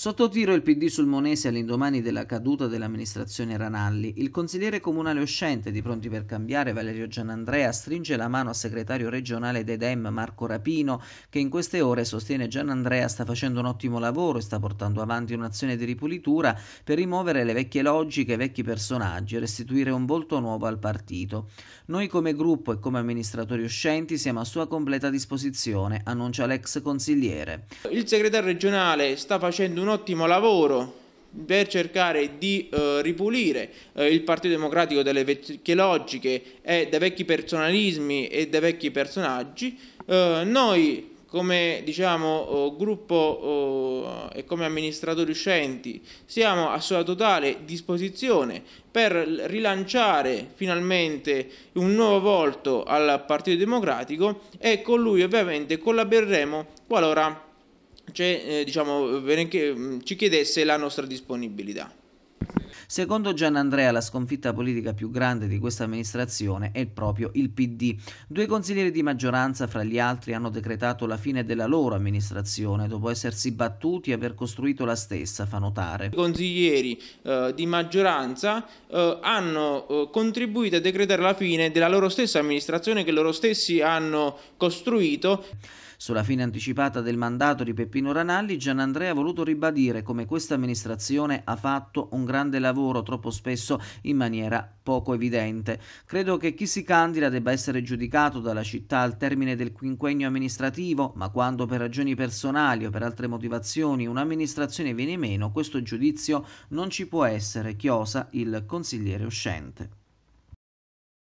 Sotto tiro il PD sul Monese all'indomani della caduta dell'amministrazione Ranalli, il consigliere comunale uscente di Pronti per Cambiare Valerio Gianandrea stringe la mano al segretario regionale dei DEM Marco Rapino, che in queste ore sostiene Gianandrea sta facendo un ottimo lavoro e sta portando avanti un'azione di ripulitura per rimuovere le vecchie logiche e vecchi personaggi e restituire un volto nuovo al partito. Noi come gruppo e come amministratori uscenti siamo a sua completa disposizione, annuncia l'ex consigliere. Il segretario regionale sta facendo un un ottimo lavoro per cercare di eh, ripulire eh, il Partito Democratico dalle vecchie logiche e dai vecchi personalismi e dai vecchi personaggi. Eh, noi come diciamo, eh, gruppo eh, e come amministratori uscenti siamo a sua totale disposizione per rilanciare finalmente un nuovo volto al Partito Democratico e con lui ovviamente collaboreremo qualora cioè, eh, diciamo, eh, mm, ci chiedesse la nostra disponibilità. Secondo Gianandrea la sconfitta politica più grande di questa amministrazione è proprio il PD. Due consiglieri di maggioranza, fra gli altri, hanno decretato la fine della loro amministrazione dopo essersi battuti e aver costruito la stessa, fa notare. I consiglieri eh, di maggioranza eh, hanno eh, contribuito a decretare la fine della loro stessa amministrazione che loro stessi hanno costruito. Sulla fine anticipata del mandato di Peppino Ranalli, Gianandrea ha voluto ribadire come questa amministrazione ha fatto un grande lavoro lavoro troppo spesso in maniera poco evidente. Credo che chi si candida debba essere giudicato dalla città al termine del quinquennio amministrativo, ma quando per ragioni personali o per altre motivazioni un'amministrazione viene meno, questo giudizio non ci può essere, chiosa il consigliere uscente.